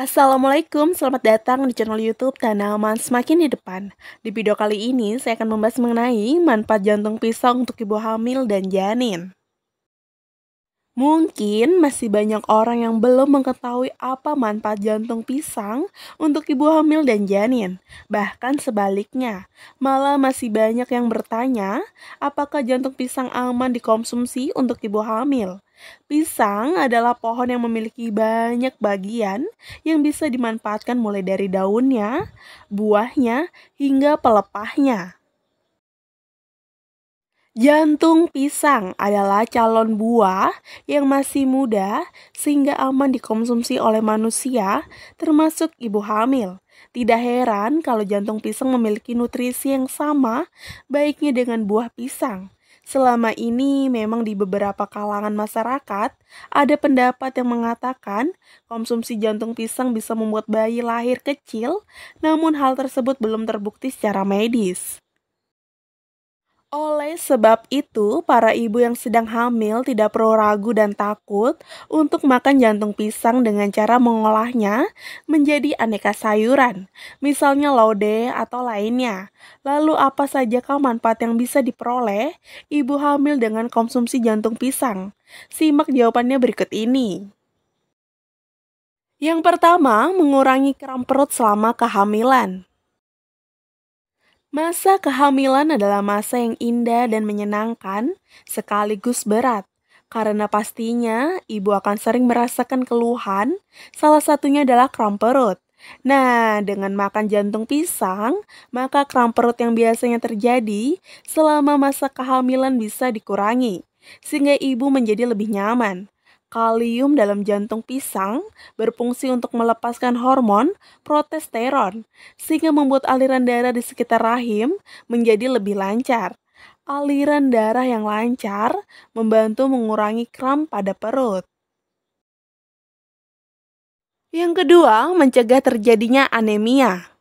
Assalamualaikum, selamat datang di channel YouTube Tanaman Semakin di Depan. Di video kali ini saya akan membahas mengenai manfaat jantung pisau untuk ibu hamil dan janin. Mungkin masih banyak orang yang belum mengetahui apa manfaat jantung pisang untuk ibu hamil dan janin. Bahkan sebaliknya, malah masih banyak yang bertanya apakah jantung pisang aman dikonsumsi untuk ibu hamil. Pisang adalah pohon yang memiliki banyak bagian yang bisa dimanfaatkan mulai dari daunnya, buahnya, hingga pelepahnya. Jantung pisang adalah calon buah yang masih muda sehingga aman dikonsumsi oleh manusia, termasuk ibu hamil. Tidak heran kalau jantung pisang memiliki nutrisi yang sama, baiknya dengan buah pisang. Selama ini memang di beberapa kalangan masyarakat ada pendapat yang mengatakan konsumsi jantung pisang bisa membuat bayi lahir kecil, namun hal tersebut belum terbukti secara medis. Oleh sebab itu, para ibu yang sedang hamil tidak perlu ragu dan takut untuk makan jantung pisang dengan cara mengolahnya menjadi aneka sayuran, misalnya lode atau lainnya. Lalu apa saja manfaat yang bisa diperoleh ibu hamil dengan konsumsi jantung pisang? Simak jawabannya berikut ini. Yang pertama, mengurangi kram perut selama kehamilan. Masa kehamilan adalah masa yang indah dan menyenangkan, sekaligus berat, karena pastinya ibu akan sering merasakan keluhan, salah satunya adalah kram perut. Nah, dengan makan jantung pisang, maka kram perut yang biasanya terjadi selama masa kehamilan bisa dikurangi, sehingga ibu menjadi lebih nyaman. Kalium dalam jantung pisang berfungsi untuk melepaskan hormon protesteron, sehingga membuat aliran darah di sekitar rahim menjadi lebih lancar. Aliran darah yang lancar membantu mengurangi kram pada perut. Yang kedua, mencegah terjadinya anemia.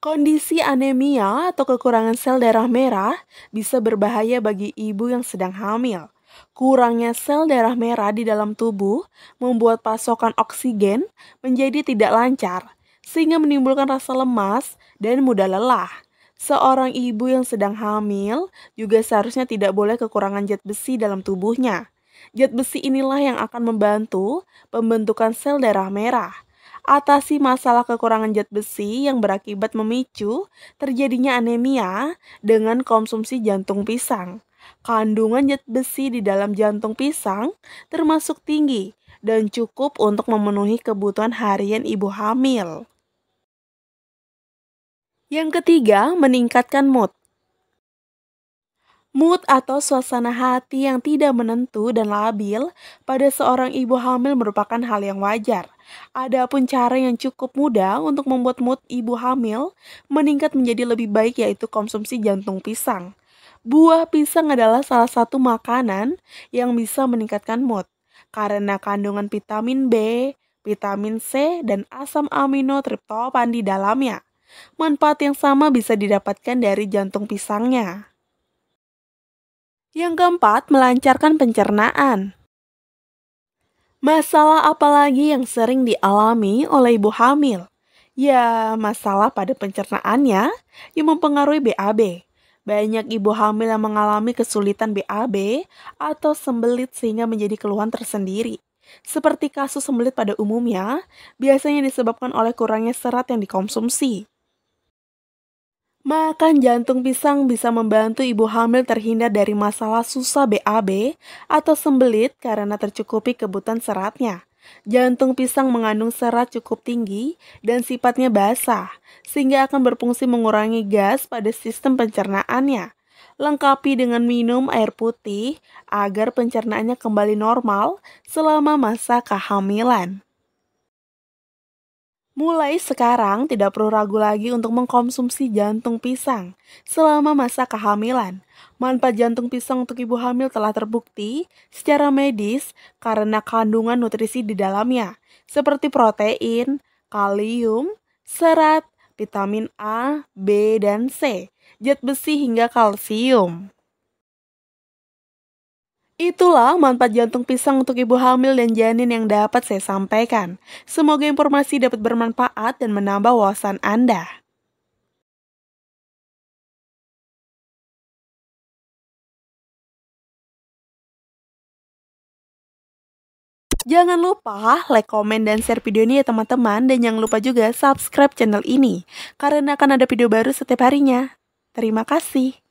Kondisi anemia atau kekurangan sel darah merah bisa berbahaya bagi ibu yang sedang hamil. Kurangnya sel darah merah di dalam tubuh membuat pasokan oksigen menjadi tidak lancar, sehingga menimbulkan rasa lemas dan mudah lelah. Seorang ibu yang sedang hamil juga seharusnya tidak boleh kekurangan zat besi dalam tubuhnya. Zat besi inilah yang akan membantu pembentukan sel darah merah. Atasi masalah kekurangan zat besi yang berakibat memicu terjadinya anemia dengan konsumsi jantung pisang. Kandungan zat besi di dalam jantung pisang termasuk tinggi dan cukup untuk memenuhi kebutuhan harian ibu hamil. Yang ketiga, meningkatkan mood. Mood atau suasana hati yang tidak menentu dan labil pada seorang ibu hamil merupakan hal yang wajar. Adapun cara yang cukup mudah untuk membuat mood ibu hamil meningkat menjadi lebih baik yaitu konsumsi jantung pisang buah pisang adalah salah satu makanan yang bisa meningkatkan mood karena kandungan vitamin B, vitamin C, dan asam amino triptofan di dalamnya. Manfaat yang sama bisa didapatkan dari jantung pisangnya. Yang keempat, melancarkan pencernaan. Masalah apa lagi yang sering dialami oleh ibu hamil? Ya, masalah pada pencernaannya yang mempengaruhi BAB. Banyak ibu hamil yang mengalami kesulitan BAB atau sembelit sehingga menjadi keluhan tersendiri. Seperti kasus sembelit pada umumnya, biasanya disebabkan oleh kurangnya serat yang dikonsumsi. Makan jantung pisang bisa membantu ibu hamil terhindar dari masalah susah BAB atau sembelit karena tercukupi kebutuhan seratnya. Jantung pisang mengandung serat cukup tinggi dan sifatnya basah, sehingga akan berfungsi mengurangi gas pada sistem pencernaannya. Lengkapi dengan minum air putih agar pencernaannya kembali normal selama masa kehamilan. Mulai sekarang tidak perlu ragu lagi untuk mengkonsumsi jantung pisang selama masa kehamilan. Manfaat jantung pisang untuk ibu hamil telah terbukti secara medis karena kandungan nutrisi di dalamnya seperti protein, kalium, serat, vitamin A, B, dan C, zat besi hingga kalsium. Itulah manfaat jantung pisang untuk ibu hamil dan janin yang dapat saya sampaikan. Semoga informasi dapat bermanfaat dan menambah wawasan Anda. Jangan lupa like, komen, dan share video ini ya teman-teman Dan jangan lupa juga subscribe channel ini Karena akan ada video baru setiap harinya Terima kasih